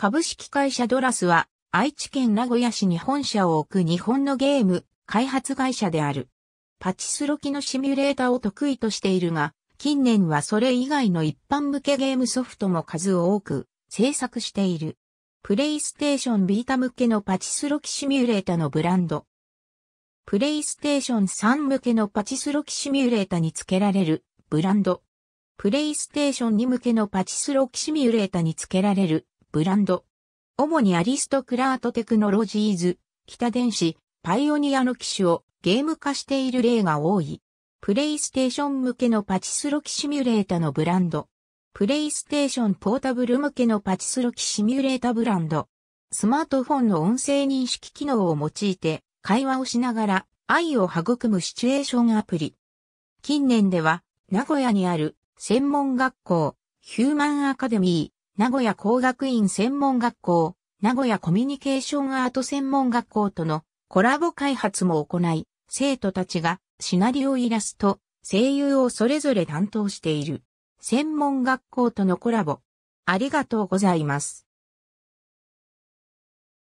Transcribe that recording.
株式会社ドラスは、愛知県名古屋市に本社を置く日本のゲーム、開発会社である。パチスロ機のシミュレーターを得意としているが、近年はそれ以外の一般向けゲームソフトも数多く制作している。プレイステーションビータ向けのパチスロ機シミュレータのブランド。プレイステーション3向けのパチスロ機シミュレータに付けられるブランド。プレイステーション2向けのパチスロ機シミュレータに付けられるブランド。主にアリストクラートテクノロジーズ、北電子、パイオニアの機種をゲーム化している例が多い。プレイステーション向けのパチスロ機シミュレータのブランド。プレイステーションポータブル向けのパチスロ機シミュレータブランド。スマートフォンの音声認識機能を用いて会話をしながら愛を育むシチュエーションアプリ。近年では名古屋にある専門学校ヒューマンアカデミー。名古屋工学院専門学校、名古屋コミュニケーションアート専門学校とのコラボ開発も行い、生徒たちがシナリオイラスト、声優をそれぞれ担当している。専門学校とのコラボ。ありがとうございます。